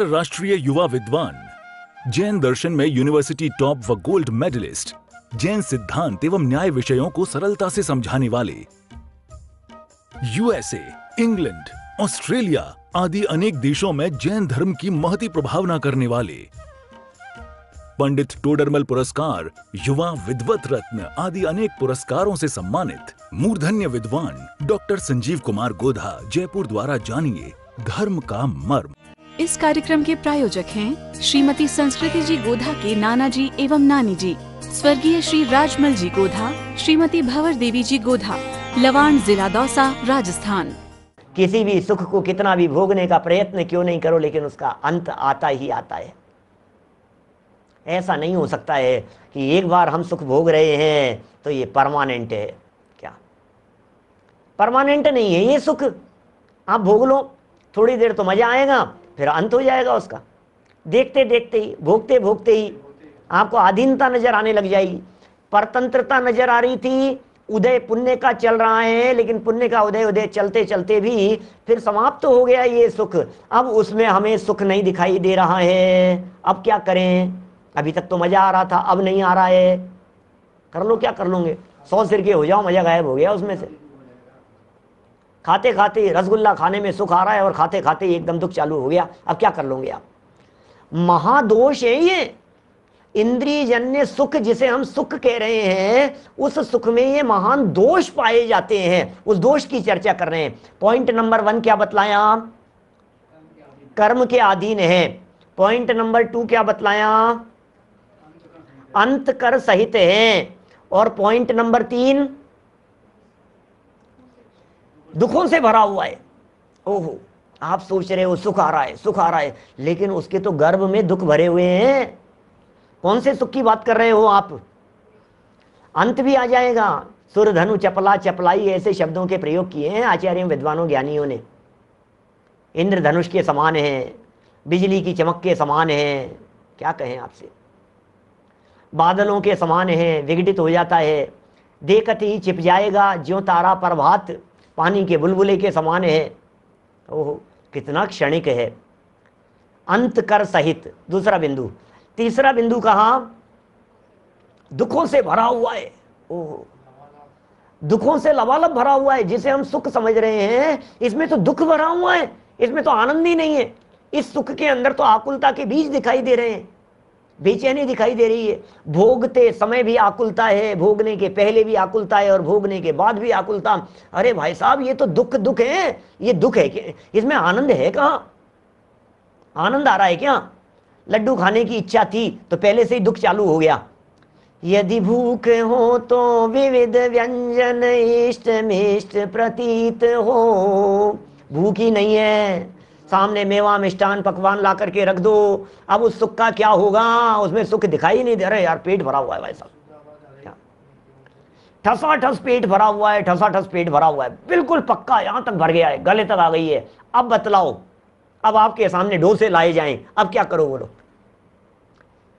अंतरराष्ट्रीय युवा विद्वान जैन दर्शन में यूनिवर्सिटी टॉप व गोल्ड मेडलिस्ट जैन सिद्धांत एवं न्याय विषयों को सरलता से समझाने वाले यूएसए इंग्लैंड ऑस्ट्रेलिया आदि अनेक देशों में जैन धर्म की महती प्रभावना करने वाले पंडित टोडरमल पुरस्कार युवा विद्वत रत्न आदि अनेक पुरस्कारों से सम्मानित मूर्धन्य विद्वान डॉक्टर संजीव कुमार गोधा जयपुर द्वारा जानिए धर्म का मर्म इस कार्यक्रम के प्रायोजक हैं श्रीमती संस्कृति जी गोधा के नाना जी एवं नानी जी स्वर्गीय श्री राजमल जी गोधा श्रीमती भवर देवी जी गोधा लवान जिला दौसा राजस्थान किसी भी सुख को कितना भी भोगने का प्रयत्न क्यों नहीं करो लेकिन उसका अंत आता ही आता है ऐसा नहीं हो सकता है कि एक बार हम सुख भोग रहे हैं तो ये परमानेंट है क्या परमानेंट नहीं है ये सुख आप भोग लो थोड़ी देर तो मज़ा आएगा फिर अंत हो जाएगा उसका देखते देखते ही भोगते भोगते ही आपको अधीनता नजर आने लग जाएगी परतंत्रता नजर आ रही थी उदय पुण्य का चल रहा है लेकिन पुण्य का उदय उदय चलते चलते भी फिर समाप्त तो हो गया ये सुख अब उसमें हमें सुख नहीं दिखाई दे रहा है अब क्या करें अभी तक तो मजा आ रहा था अब नहीं आ रहा है कर लो क्या कर लोगे सौ सिर के हो जाओ मजा गायब हो गया उसमें से खाते खाते रसगुल्ला खाने में सुख आ रहा है और खाते खाते एकदम दुख चालू हो गया अब क्या कर लोगे आप महादोष है ये जन्य सुख जिसे हम सुख कह रहे हैं उस सुख में ये महान दोष पाए जाते हैं उस दोष की चर्चा कर रहे हैं पॉइंट नंबर वन क्या बतलाया कर्म के अधीन है पॉइंट नंबर टू क्या बतलाया अंत कर सहित है और पॉइंट नंबर तीन दुखों से भरा हुआ है ओहो आप सोच रहे हो सुख आ रहा है सुख आ रहा है लेकिन उसके तो गर्भ में दुख भरे हुए हैं कौन से सुख की बात कर रहे हो आप अंत भी आ जाएगा सुर धनु चपला चपलाई ऐसे शब्दों के प्रयोग किए हैं आचार्य विद्वानों ज्ञानियों ने इंद्र धनुष के समान है बिजली की चमक के समान है क्या कहें आपसे बादलों के समान है विघटित हो जाता है देखते ही छिप जाएगा ज्यो तारा प्रभात पानी के बुलबुले के समान है ओह कितना क्षणिक है अंत कर सहित दूसरा बिंदु तीसरा बिंदु कहा दुखों से भरा हुआ है ओह दुखों से लबालब भरा हुआ है जिसे हम सुख समझ रहे हैं इसमें तो दुख भरा हुआ है इसमें तो आनंद ही नहीं है इस सुख के अंदर तो आकुलता के बीज दिखाई दे रहे हैं बेचैनी दिखाई दे रही है भोगते समय भी आकुलता है भोगने के पहले भी आकुलता है और भोगने के बाद भी आकुलता अरे भाई साहब ये तो दुख दुख है ये दुख है कि इसमें आनंद है कहाँ आनंद आ रहा है क्या लड्डू खाने की इच्छा थी तो पहले से ही दुख चालू हो गया यदि भूख हो तो विविध व्यंजन इष्ट मिष्ट प्रतीत हो भूख ही नहीं है सामने मेवा मिष्टान पकवान ला करके रख दो अब उस सुख का क्या होगा उसमें सुख दिखाई नहीं दे रहा यार पेट भरा हुआ है भाई साहब ठसा ठस थस पेट भरा हुआ है ठसा ठस थस पेट भरा हुआ है बिल्कुल पक्का यहां तक भर गया है गले तक आ गई है अब बतलाओ अब आपके सामने डोसे लाए जाएं अब क्या करो बोलो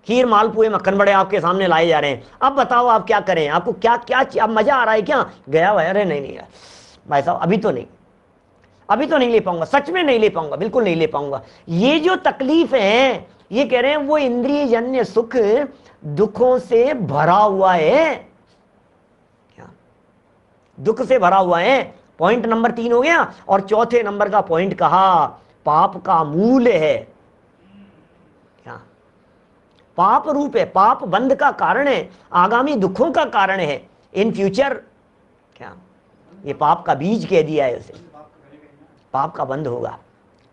खीर मालपुए मक्खन बड़े आपके सामने लाए जा रहे हैं अब बताओ आप क्या करें आपको क्या क्या अब मजा आ रहा है क्या गया हुआ अरे नहीं नहीं यार भाई साहब अभी तो नहीं अभी तो नहीं ले पाऊंगा सच में नहीं ले पाऊंगा बिल्कुल नहीं ले पाऊंगा ये जो तकलीफ है ये कह रहे हैं वो इंद्रिय जन्य सुख दुखों से भरा हुआ है दुख से भरा हुआ है पॉइंट नंबर तीन हो गया और चौथे नंबर का पॉइंट कहा पाप का मूल है क्या पाप रूप है पाप बंद का कारण है आगामी दुखों का कारण है इन फ्यूचर क्या ये पाप का बीज कह दिया है उसे पाप का बंध होगा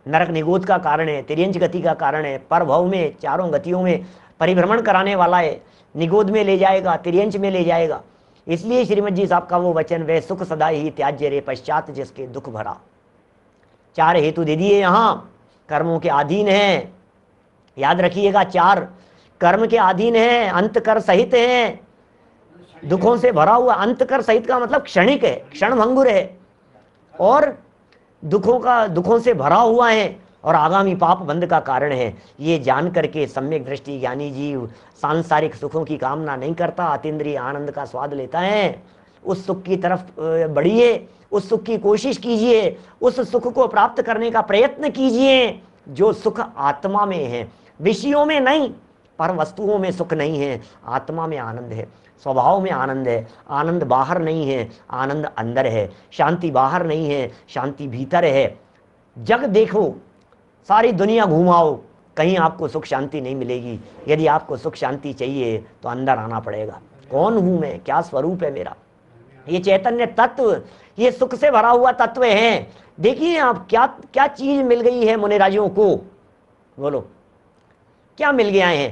नरक निगोद का कारण है तिरंज गति का कारण है परभव में चारों गतियों में परिभ्रमण कराने वाला है निगोद में ले जाएगा तिरंज में ले जाएगा इसलिए श्रीमद जी साहब का वो वचन वह सुख सदा ही त्याज्य रे पश्चात जिसके दुख भरा चार हेतु दे दिए यहाँ कर्मों के अधीन है याद रखिएगा चार कर्म के अधीन है अंत कर सहित है दुखों से भरा हुआ अंत कर सहित का मतलब क्षणिक है क्षण भंगुर है और दुखों का दुखों से भरा हुआ है और आगामी पाप बंद का कारण है ये जान करके सम्यक दृष्टि ज्ञानी जीव सांसारिक सुखों की कामना नहीं करता अतिद्रिय आनंद का स्वाद लेता है उस सुख की तरफ बढ़िए उस सुख की कोशिश कीजिए उस सुख को प्राप्त करने का प्रयत्न कीजिए जो सुख आत्मा में है विषयों में नहीं पर वस्तुओं में सुख नहीं है आत्मा में आनंद है स्वभाव में आनंद है आनंद बाहर नहीं है आनंद अंदर है शांति बाहर नहीं है शांति भीतर है जग देखो सारी दुनिया घुमाओ कहीं आपको सुख शांति नहीं मिलेगी यदि आपको सुख शांति चाहिए तो अंदर आना पड़ेगा कौन हूँ मैं क्या स्वरूप है मेरा ये चैतन्य तत्व ये सुख से भरा हुआ तत्व है देखिए आप क्या क्या चीज मिल गई है मुनिराजों को बोलो क्या मिल गया है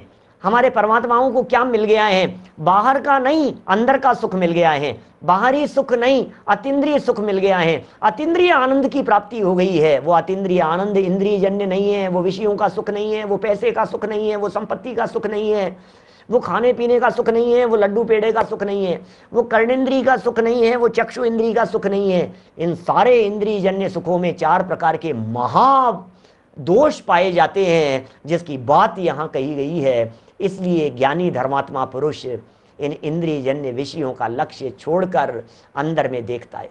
हमारे परमात्माओं को क्या मिल गया है बाहर का नहीं अंदर का सुख मिल गया है बाहरी सुख नहीं अतिद्रिय सुख मिल गया है अतिद्रिय आनंद की प्राप्ति हो गई है वो अतिद्रिय आनंद इंद्रिय जन्य नहीं है वो विषयों का सुख नहीं है वो पैसे का सुख नहीं है वो संपत्ति का सुख नहीं है वो खाने पीने का सुख नहीं है वो लड्डू पेड़े का सुख नहीं है वो कर्णेंद्री का सुख नहीं है वो चक्षु इंद्री का सुख नहीं है इन सारे इंद्रिय जन्य सुखों में चार प्रकार के महा दोष पाए जाते हैं जिसकी बात यहाँ कही गई है इसलिए ज्ञानी धर्मात्मा पुरुष इन इंद्रियजन्य विषयों का लक्ष्य छोड़कर अंदर में देखता है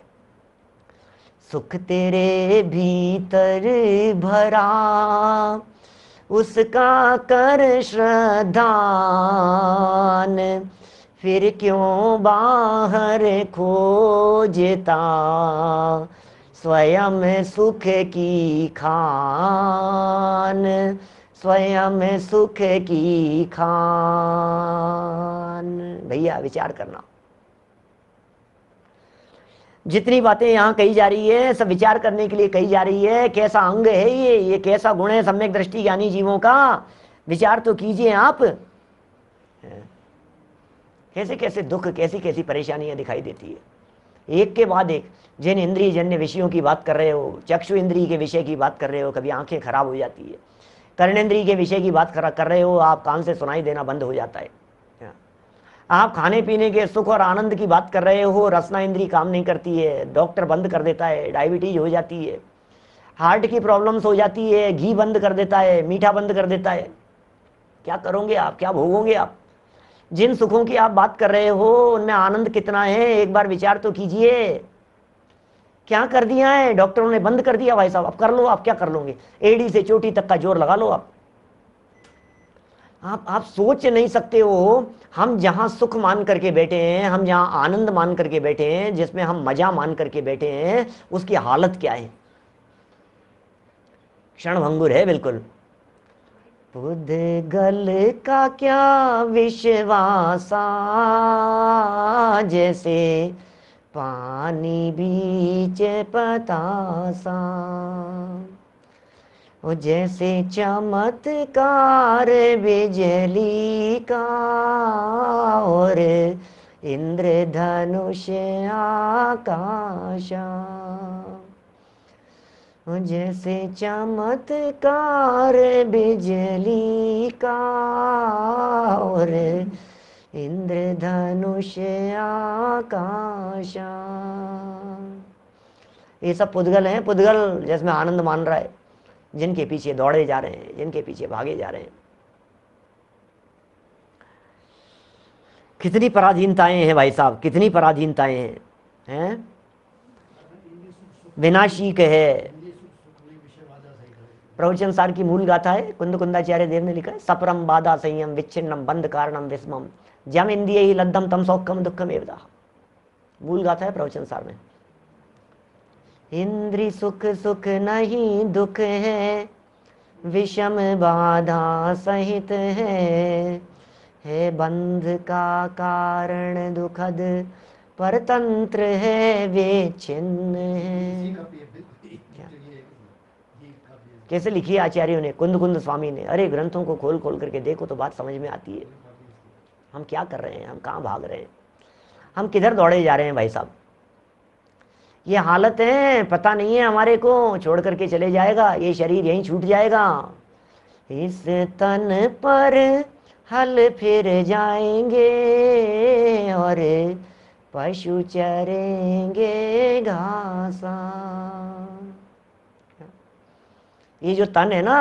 सुख तेरे भीतर भरा उसका कर श्रद्धान फिर क्यों बाहर खोजता स्वयं सुख की खान स्वयं सुख की खान भैया विचार करना जितनी बातें यहाँ कही जा रही है सब विचार करने के लिए कही जा रही है कैसा अंग है ये ये कैसा गुण है सम्यक दृष्टि ज्ञानी जीवों का विचार तो कीजिए आप कैसे कैसे दुख कैसी कैसी परेशानियां दिखाई देती है एक के बाद एक जिन इंद्रिय जन्य विषयों की बात कर रहे हो चक्षु इंद्रिय के विषय की बात कर रहे हो कभी आंखें खराब हो जाती है कर्णेंद्रीय के विषय की बात कर, कर रहे हो आप कान से सुनाई देना बंद हो जाता है हाँ। आप खाने पीने के सुख और आनंद की बात कर रहे हो रसना इंद्री काम नहीं करती है डॉक्टर बंद कर देता है डायबिटीज हो जाती है हार्ट की प्रॉब्लम्स हो जाती है घी बंद कर देता है मीठा बंद कर देता है क्या करोगे आप क्या भोगोगे आप जिन सुखों की आप बात कर रहे हो उनमें आनंद कितना है एक बार विचार तो कीजिए क्या कर दिया है डॉक्टरों ने बंद कर दिया भाई साहब आप कर लो आप क्या कर लोगे एडी से चोटी तक का जोर लगा लो आप आप आप सोच नहीं सकते हो हम जहां सुख मान करके बैठे हैं हम जहां आनंद मान करके बैठे हैं जिसमें हम मजा मान करके बैठे हैं उसकी हालत क्या है क्षण भंगुर है बिल्कुल बुध गल का क्या विश्वासा जैसे पानी बीच पतासा वो जैसे चमत्कार बिजली का और इंद्रधनुष आकाशा जैसे चमत्कार बिजली का और इंद्रधनुष आकाशा ये सब पुद्गल हैं पुद्गल जिसमें आनंद मान रहा है जिनके पीछे दौड़े जा रहे हैं जिनके पीछे भागे जा रहे हैं कितनी पराधीनताएं हैं भाई साहब कितनी पराधीनताएं हैं हैं विनाशी कहे प्रवचन सार की मूल गाथा है कुंद कुंदाचार्य देव ने लिखा है सपरम बाधा संयम विच्छिन्नम बंद कारणम विस्मम जम इंद्रिय ही लद्दम तम सौखम दुखम एवदा मूल गाथा है प्रवचन सार में इंद्री सुख सुख नहीं दुख है विषम बाधा सहित है हे बंध का कारण दुखद परतंत्र है वे छिन्न है कैसे लिखी आचार्यों ने कुंद कुंद स्वामी ने अरे ग्रंथों को खोल खोल करके देखो तो बात समझ में आती है हम क्या कर रहे हैं हम कहाँ भाग रहे हैं हम किधर दौड़े जा रहे हैं भाई साहब ये हालत है पता नहीं है हमारे को छोड़ करके चले जाएगा ये शरीर यहीं छूट जाएगा इस तन पर हल फिर जाएंगे और पशु चरेंगे घासा ये जो तन है ना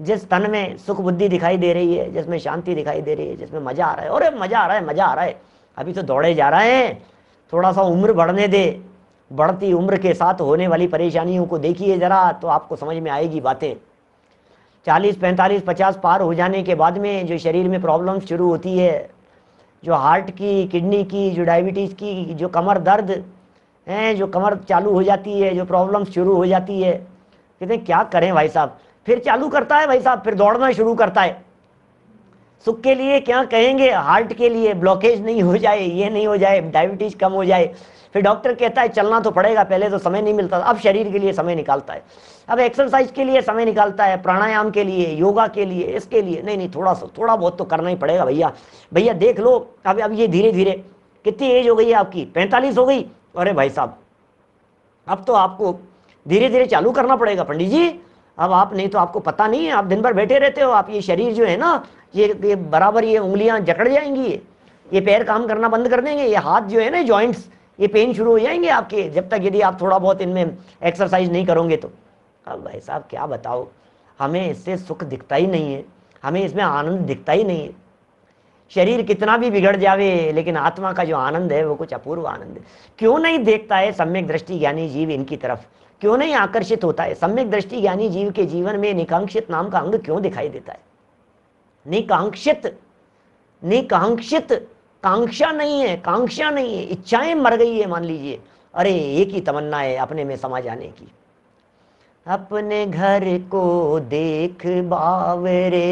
जिस तन में सुख बुद्धि दिखाई दे रही है जिसमें शांति दिखाई दे रही है जिसमें मजा आ रहा है अरे मजा आ रहा है मजा आ रहा है अभी तो दौड़े जा रहे हैं थोड़ा सा उम्र बढ़ने दे बढ़ती उम्र के साथ होने वाली परेशानियों को देखिए ज़रा तो आपको समझ में आएगी बातें चालीस पैंतालीस पचास पार हो जाने के बाद में जो शरीर में प्रॉब्लम शुरू होती है जो हार्ट की किडनी की जो डायबिटीज़ की जो कमर दर्द हैं जो कमर चालू हो जाती है जो प्रॉब्लम शुरू हो जाती है कहते हैं क्या करें भाई साहब फिर चालू करता है भाई साहब फिर दौड़ना शुरू करता है सुख के लिए क्या कहेंगे हार्ट के लिए ब्लॉकेज नहीं हो जाए ये नहीं हो जाए डायबिटीज कम हो जाए फिर डॉक्टर कहता है चलना तो पड़ेगा पहले तो समय नहीं मिलता अब शरीर के लिए समय निकालता है अब एक्सरसाइज के लिए समय निकालता है प्राणायाम के लिए योगा के लिए इसके लिए नहीं नहीं थोड़ा सा थोड़ा बहुत तो करना ही पड़ेगा भैया भैया देख लो अब अब ये धीरे धीरे कितनी एज हो गई है आपकी पैंतालीस हो गई अरे भाई साहब अब तो आपको धीरे धीरे चालू करना पड़ेगा पंडित जी अब आप नहीं तो आपको पता नहीं है आप दिन भर बैठे रहते हो आप ये शरीर जो है ना ये ये बराबर ये उंगलियां जकड़ जाएंगी ये ये पैर काम करना बंद कर देंगे ये हाथ जो है ना जॉइंट्स ये पेन शुरू हो जाएंगे आपके जब तक यदि आप थोड़ा बहुत इनमें एक्सरसाइज नहीं करोगे तो अब भाई साहब क्या बताओ हमें इससे सुख दिखता ही नहीं है हमें इसमें आनंद दिखता ही नहीं है शरीर कितना भी बिगड़ जावे लेकिन आत्मा का जो आनंद है वो कुछ अपूर्व आनंद है क्यों नहीं देखता है सम्यक दृष्टि ज्ञानी जीव इनकी तरफ क्यों नहीं आकर्षित होता है सम्यक दृष्टि ज्ञानी जीव के जीवन में निकांक्षित नाम का अंग क्यों दिखाई देता है निकांक्षित निकांक्षित कांक्षा नहीं है कांक्षा नहीं है इच्छाएं मर गई है मान लीजिए अरे एक ही तमन्ना है अपने में समा जाने की अपने घर को देख बावरे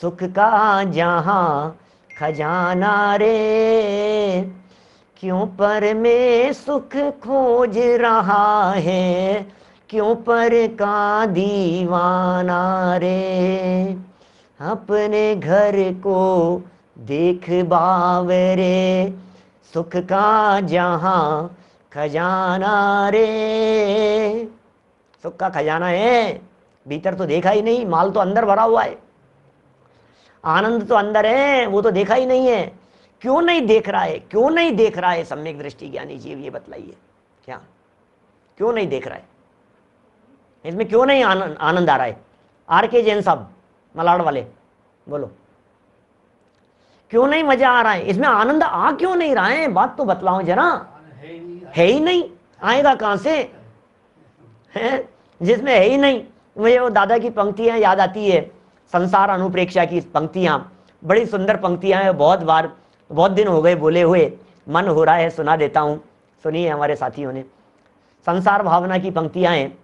सुख का जहां खजाना रे क्यों पर में सुख खोज रहा है क्यों पर का दीवाना रे अपने घर को देख बावरे सुख का जहा खजाना रे सुख का खजाना है भीतर तो देखा ही नहीं माल तो अंदर भरा हुआ है आनंद तो अंदर है वो तो देखा ही नहीं है क्यों नहीं देख रहा है क्यों नहीं देख रहा है सम्यक दृष्टि ज्ञानी जीव ये बतलाइए क्या क्यों नहीं देख रहा है इसमें क्यों नहीं आनंद आनंद आ रहा है आर के जैन साहब मलाड़ वाले बोलो क्यों नहीं मजा आ रहा है इसमें आनंद आ क्यों नहीं रहा है बात तो बतलाओ जरा है ही नहीं आएगा कहां से है जिसमें है ही नहीं मुझे वो दादा की पंक्तियां याद आती है संसार अनुप्रेक्षा की पंक्तियां बड़ी सुंदर पंक्तियां हैं बहुत बार बहुत दिन हो गए बोले हुए मन हो रहा है सुना देता हूँ सुनिए हमारे साथियों ने संसार भावना की पंक्तियां हैं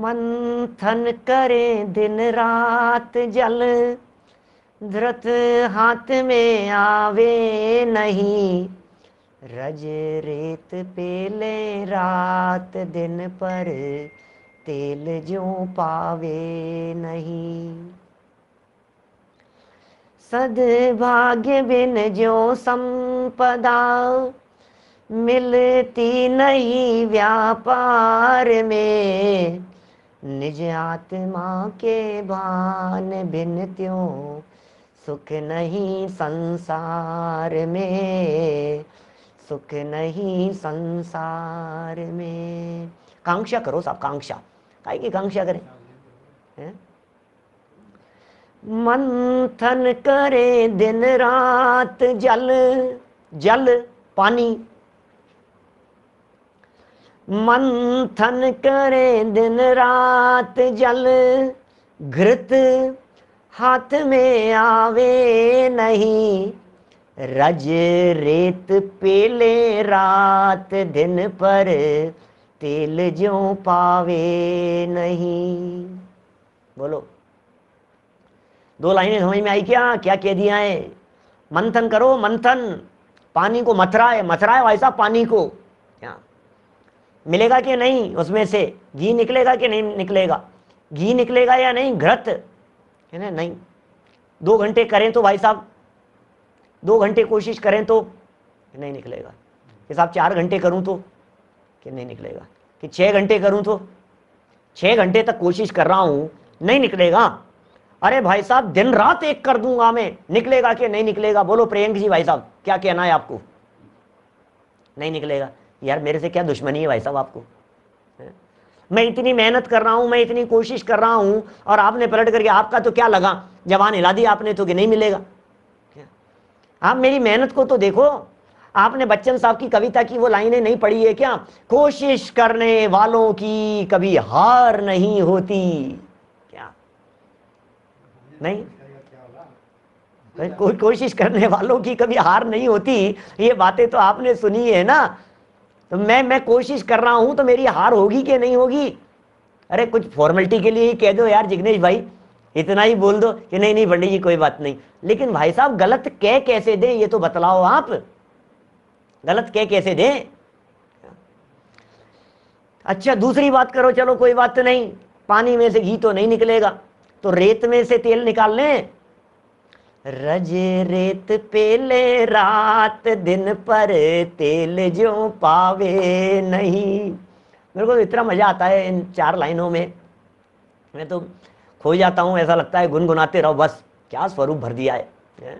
मंथन करे दिन रात जल ध्रत हाथ में आवे नहीं रज रेत पेले रात दिन पर तेल जो पावे नहीं सदभाग्य बिन जो संपदा मिलती नहीं व्यापार में निज आत्मा के बान बिन त्यों सुख नहीं संसार में सुख नहीं संसार में कांक्षा करो साहब कांक्षा काय की कांक्षा करें है? मंथन करे दिन रात जल जल पानी मंथन करे दिन रात जल घृत हाथ में आवे नहीं रज रेत पेले रात दिन पर तेल जो पावे नहीं बोलो दो लाइनें समझ में आई क्या क्या कह दिया है मंथन करो मंथन पानी को मथराए मथराए साहब पानी को क्या मिलेगा कि नहीं उसमें से घी निकलेगा कि नहीं निकलेगा घी निकलेगा या नहीं घृत है ना नहीं दो घंटे करें तो भाई साहब दो घंटे कोशिश करें तो नहीं निकलेगा कि साहब चार घंटे करूं तो कि नहीं निकलेगा कि छः घंटे करूं तो छः घंटे तक कोशिश कर रहा हूं नहीं निकलेगा अरे भाई साहब दिन रात एक कर दूंगा मैं निकलेगा कि नहीं निकलेगा बोलो प्रियंक जी भाई साहब क्या कहना है आपको नहीं निकलेगा यार मेरे से क्या दुश्मनी है भाई साहब आपको मैं इतनी मेहनत कर रहा हूँ मैं इतनी कोशिश कर रहा हूँ और आपने पलट करके आपका तो क्या लगा जवान हिला दी आपने तो कि नहीं मिलेगा आप मेरी मेहनत को तो देखो आपने बच्चन साहब की कविता की वो लाइनें नहीं पढ़ी है क्या कोशिश करने वालों की कभी हार नहीं होती नहीं कोई कोशिश करने वालों की कभी हार नहीं होती ये बातें तो आपने सुनी है ना तो मैं मैं कोशिश कर रहा हूं तो मेरी हार होगी कि नहीं होगी अरे कुछ फॉर्मेलिटी के लिए ही कह दो यार जिग्नेश भाई इतना ही बोल दो कि नहीं नहीं पंडित जी कोई बात नहीं लेकिन भाई साहब गलत कह कैसे दें ये तो बतलाओ आप गलत कह कैसे दें अच्छा दूसरी बात करो चलो कोई बात नहीं पानी में से घी तो नहीं निकलेगा तो रेत में से तेल निकाल लें रज रेत पेले रात दिन पर तेल जो पावे नहीं मेरे को तो इतना मज़ा आता है इन चार लाइनों में मैं तो खो जाता हूँ ऐसा लगता है गुनगुनाते रहो बस क्या स्वरूप भर दिया है, है?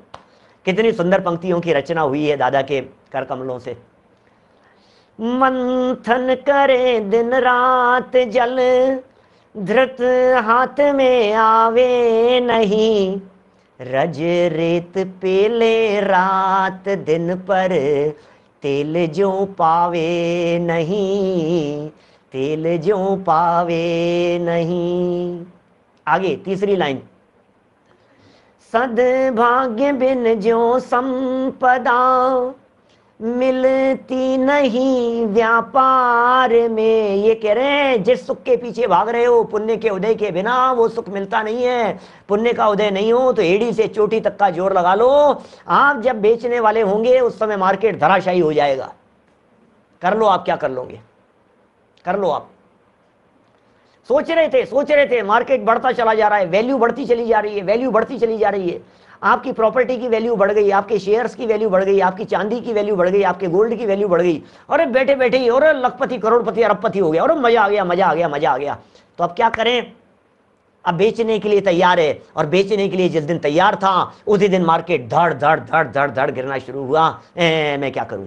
कितनी सुंदर पंक्तियों की रचना हुई है दादा के कर कमलों से मंथन करे दिन रात जल धृत हाथ में आवे नहीं रज रेत पेले रात दिन पर तेल जो पावे नहीं तेल जो पावे नहीं आगे तीसरी लाइन सदभाग्य बिन जो संपदा मिलती नहीं व्यापार में ये कह रहे हैं जिस सुख के पीछे भाग रहे हो पुण्य के उदय के बिना वो सुख मिलता नहीं है पुण्य का उदय नहीं हो तो एड़ी से चोटी तक का जोर लगा लो आप जब बेचने वाले होंगे उस समय मार्केट धराशायी हो जाएगा कर लो आप क्या कर लोगे कर लो आप सोच रहे थे सोच रहे थे मार्केट बढ़ता चला जा रहा है वैल्यू बढ़ती चली जा रही है वैल्यू बढ़ती चली जा रही है आपकी प्रॉपर्टी की वैल्यू बढ़ गई आपके शेयर्स की वैल्यू बढ़ गई आपकी चांदी की वैल्यू बढ़ गई आपके गोल्ड की वैल्यू बढ़ गई और बैठे बैठे ही और लखपति करोड़पति अरबपति हो गया और मजा आ गया मजा आ गया मजा आ गया तो अब क्या करें अब बेचने के लिए तैयार है और बेचने के लिए जिस दिन तैयार था उसी दिन मार्केट धड़ धड़ धड़ धड़ धड़ गिरना शुरू हुआ ए, मैं क्या करूं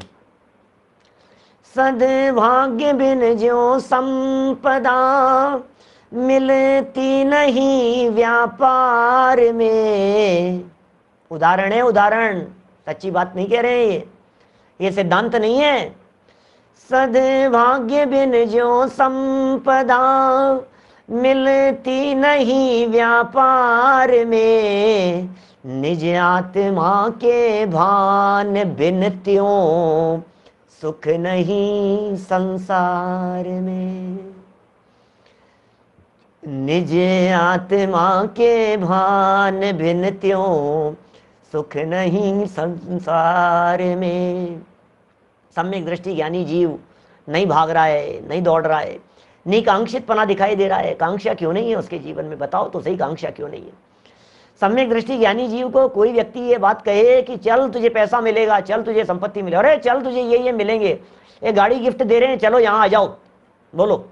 सदभाग्य बिन जो संपदा मिलती नहीं व्यापार में उदाहरण है उदाहरण सच्ची बात नहीं कह रहे हैं ये ये सिद्धांत नहीं है सदभाग्य बिन जो संपदा मिलती नहीं व्यापार में निज आत्मा के भान बिन त्यों सुख नहीं संसार में निज आत्मा के भान बिन त्यों सुख नहीं संसार में सम्यक दृष्टि ज्ञानी जीव नहीं भाग रहा है नहीं दौड़ रहा है नहीं कांक्षित पना दिखाई दे रहा है कांक्षा क्यों नहीं है उसके जीवन में बताओ तो सही कांक्षा क्यों नहीं है सम्यक दृष्टि ज्ञानी जीव को कोई व्यक्ति ये बात कहे कि चल तुझे पैसा मिलेगा चल तुझे संपत्ति मिलेगा अरे चल तुझे ये ये मिलेंगे ये गाड़ी गिफ्ट दे रहे हैं चलो यहाँ आ जाओ बोलो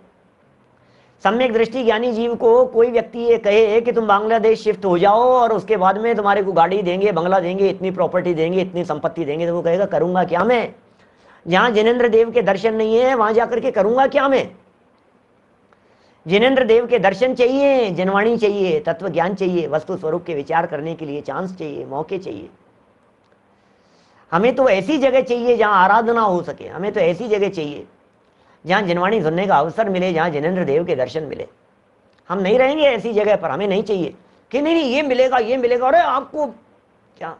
सम्यक दृष्टि ज्ञानी जीव को कोई व्यक्ति ये कहे कि तुम बांग्लादेश शिफ्ट हो जाओ और उसके बाद में तुम्हारे को गाड़ी देंगे बंगला देंगे इतनी प्रॉपर्टी देंगे इतनी संपत्ति देंगे तो वो कहेगा करूंगा क्या मैं जहाँ जिनेन्द्र देव के दर्शन नहीं है वहां जाकर के करूंगा क्या मैं जिनेन्द्र देव के दर्शन चाहिए जनवाणी चाहिए तत्व ज्ञान चाहिए वस्तु स्वरूप के विचार करने के लिए चांस चाहिए मौके चाहिए हमें तो ऐसी जगह चाहिए जहां आराधना हो सके हमें तो ऐसी जगह चाहिए जहाँ जिनवाणी सुनने का अवसर मिले जहाँ जिनेन्द्र देव के दर्शन मिले हम नहीं रहेंगे ऐसी जगह पर हमें नहीं चाहिए कि नहीं नहीं ये मिलेगा ये मिलेगा अरे आपको क्या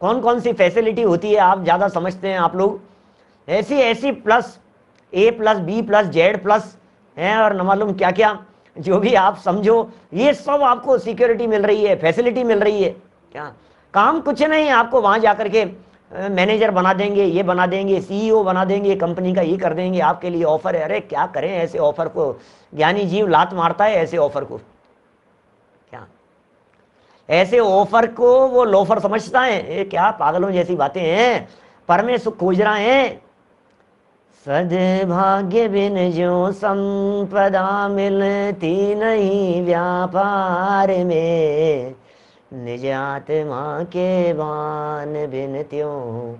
कौन कौन सी फैसिलिटी होती है आप ज़्यादा समझते हैं आप लोग ऐसी ऐसी plus A plus B plus Z plus हैं और न मालूम क्या क्या जो भी आप समझो ये सब आपको सिक्योरिटी मिल रही है फैसिलिटी मिल रही है क्या काम कुछ नहीं आपको वहाँ जा कर के मैनेजर बना देंगे ये बना देंगे सीईओ e बना देंगे कंपनी का ये कर देंगे आपके लिए ऑफर है अरे क्या करें ऐसे ऑफर को ज्ञानी जीव लात मारता है ऐसे ऑफर को क्या ऐसे ऑफर को वो लोफर समझता है ये क्या पागलों जैसी बातें हैं पर में सुख खोज रहा है सदभाग्य बिन जो संपदा मिलती नहीं व्यापार में निज आत्मा के बान बिन त्यों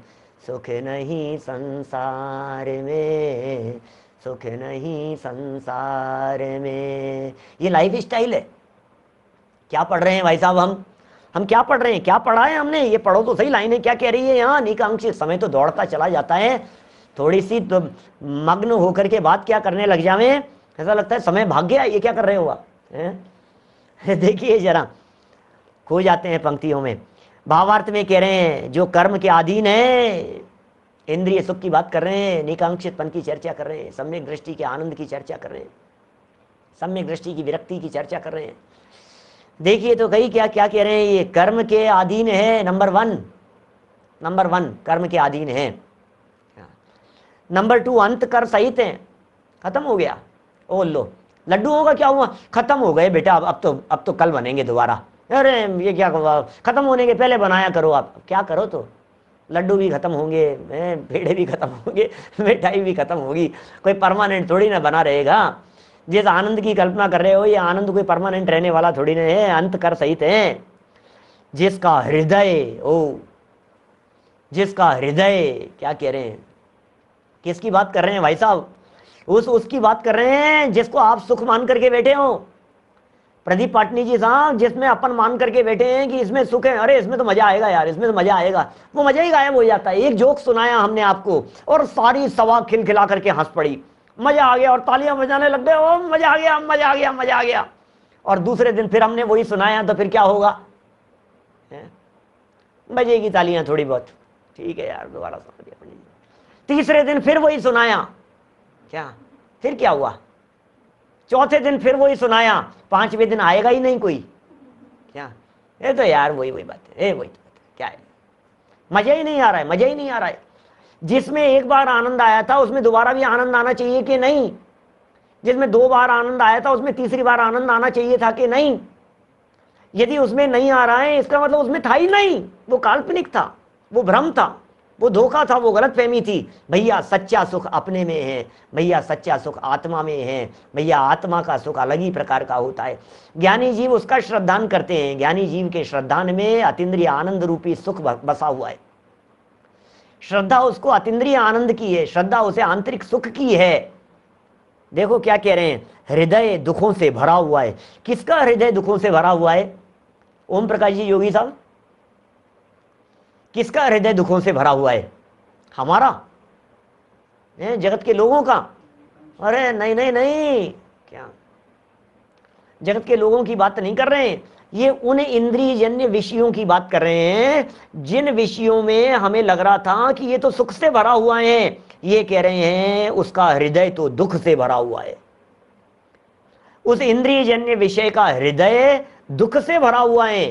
सुख नहीं संसार में सुख नहीं संसार में ये लाइफ स्टाइल है क्या पढ़ रहे हैं भाई साहब हम हम क्या पढ़ रहे हैं क्या पढ़ा है हमने ये पढ़ो तो सही लाइन है क्या कह रही है यहाँ निकांक्षित समय तो दौड़ता चला जाता है थोड़ी सी तो मग्न होकर के बात क्या करने लग जावे ऐसा लगता है समय भाग गया ये क्या कर रहे हो आप देखिए जरा खो जाते हैं पंक्तियों में भावार्थ में कह रहे हैं जो कर्म के अधीन है इंद्रिय सुख की बात कर रहे हैं निकांक्षित पन की चर्चा कर रहे हैं सम्यक दृष्टि के आनंद की चर्चा कर रहे हैं सम्यक दृष्टि की विरक्ति की चर्चा कर रहे हैं देखिए तो कही क्या क्या कह रहे हैं ये कर्म के अधीन है नंबर वन नंबर वन कर्म के अधीन है हाँ। नंबर टू अंत कर सहित हैं खत्म हो गया ओ लो लड्डू होगा क्या हुआ खत्म हो गए बेटा अब अब तो अब तो कल बनेंगे दोबारा अरे ये क्या ख़त्म होने के पहले बनाया करो आप क्या करो तो लड्डू भी ख़त्म होंगे पेड़े भी ख़त्म होंगे मिठाई भी ख़त्म होगी कोई परमानेंट थोड़ी ना बना रहेगा जिस आनंद की कल्पना कर रहे हो ये आनंद कोई परमानेंट रहने वाला थोड़ी ना है अंत कर सहित है जिसका हृदय ओ जिसका हृदय क्या कह रहे हैं किसकी बात कर रहे हैं भाई साहब उस उसकी बात कर रहे हैं जिसको आप सुख मान करके बैठे हो प्रदीप पाटनी जी साहब जिसमें अपन मान करके बैठे हैं कि इसमें सुख है अरे इसमें तो मजा आएगा यार इसमें तो मजा आएगा वो मजा ही गायब हो जाता है एक जोक सुनाया हमने आपको और सारी सवा खिलखिला करके हंस पड़ी मजा आ गया और तालियां बजाने लग गए ओ मजा आ गया मजा आ गया मजा आ गया और दूसरे दिन फिर हमने वही सुनाया तो फिर क्या होगा मजे की तालियां थोड़ी बहुत ठीक है यार दोबारा सुना दिया तीसरे दिन फिर वही सुनाया क्या फिर क्या हुआ चौथे दिन फिर वही सुनाया पांचवें दिन आएगा ही नहीं कोई क्या ये तो यार वही वही बात है ये वही तो बात है क्या है मजा ही नहीं आ रहा है मजा ही नहीं आ रहा है जिसमें एक बार आनंद आया था उसमें दोबारा भी आनंद आना चाहिए कि नहीं जिसमें दो बार आनंद आया था उसमें तीसरी बार आनंद आना चाहिए था कि नहीं यदि उसमें नहीं आ रहा है इसका मतलब उसमें था ही नहीं वो काल्पनिक था वो भ्रम था वो धोखा था वो गलत फहमी थी भैया सच्चा सुख अपने में है भैया सच्चा सुख आत्मा में है भैया आत्मा का सुख अलग ही प्रकार का होता है ज्ञानी जीव उसका श्रद्धान करते हैं ज्ञानी जीव के श्रद्धान में अतिद्रिय आनंद रूपी सुख बसा हुआ है श्रद्धा उसको अतिद्रिय आनंद की है श्रद्धा उसे आंतरिक सुख की है देखो क्या कह रहे हैं हृदय दुखों से भरा हुआ है किसका हृदय दुखों से भरा हुआ है ओम प्रकाश जी योगी साहब किसका हृदय दुखों से भरा हुआ है हमारा जगत के लोगों का अरे नहीं नहीं नहीं क्या जगत के लोगों की बात नहीं कर रहे हैं ये उन इंद्रिय जन्य विषयों की बात कर रहे हैं जिन विषयों में हमें लग रहा था कि ये तो सुख से भरा हुआ है ये कह रहे हैं उसका हृदय तो दुख से भरा हुआ है उस इंद्रिय जन्य विषय का हृदय दुख से भरा हुआ है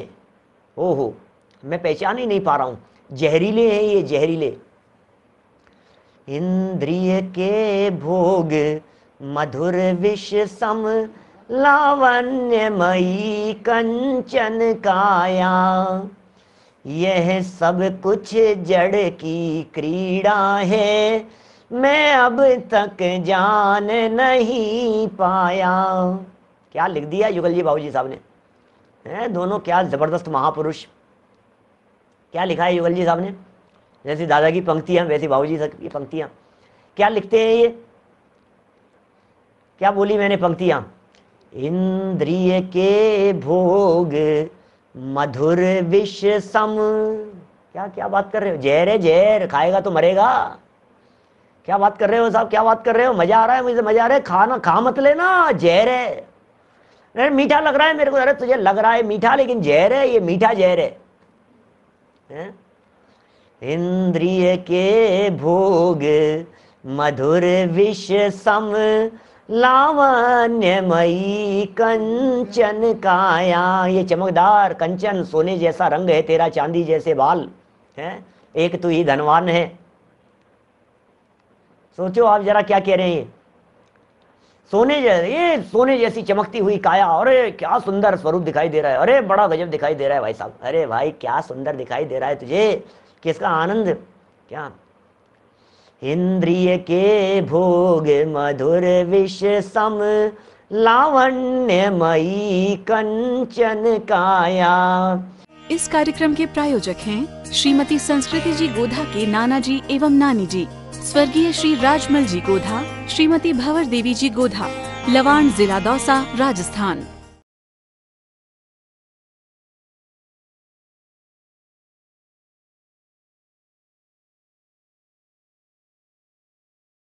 ओहो मैं पहचान ही नहीं पा रहा हूं जहरीले हैं ये जहरीले इंद्रिय के भोग मधुर विष सम लावण्यमयी कंचन काया यह सब कुछ जड़ की क्रीड़ा है मैं अब तक जान नहीं पाया क्या लिख दिया युगल जी बाबू जी साहब ने दोनों क्या जबरदस्त महापुरुष क्या लिखा है युगल जी साहब ने जैसी दादा की पंक्तियां वैसी बाबू जी की पंक्तियां क्या लिखते हैं ये क्या बोली मैंने पंक्तियां इंद्रिय के भोग मधुर विष सम क्या क्या बात कर रहे हो जहर है जहर खाएगा तो मरेगा क्या बात कर रहे हो साहब क्या बात कर रहे हो मजा आ रहा है मुझे मजा आ रहा है खाना खा मत लेना जहर है अरे मीठा लग रहा है मेरे को अरे तुझे लग रहा है मीठा लेकिन जहर है ये मीठा जहर है इंद्रिय के भोग मधुर विष सम लावण्यमयी कंचन काया ये चमकदार कंचन सोने जैसा रंग है तेरा चांदी जैसे बाल है एक तो ही धनवान है सोचो आप जरा क्या कह रहे हैं सोने ये सोने जैसी चमकती हुई काया अरे क्या सुंदर स्वरूप दिखाई दे रहा है अरे बड़ा गजब दिखाई दे रहा है भाई साहब अरे भाई क्या सुंदर दिखाई दे रहा है तुझे किसका आनंद क्या इंद्रिय के भोग मधुर विष सम लावण्यमयी कंचन काया इस कार्यक्रम के प्रायोजक हैं श्रीमती संस्कृति जी गोधा के नाना जी एवं नानी जी स्वर्गीय श्री राजमल जी गोधा श्रीमती भवर देवी जी गोधा लवाण जिला दौसा राजस्थान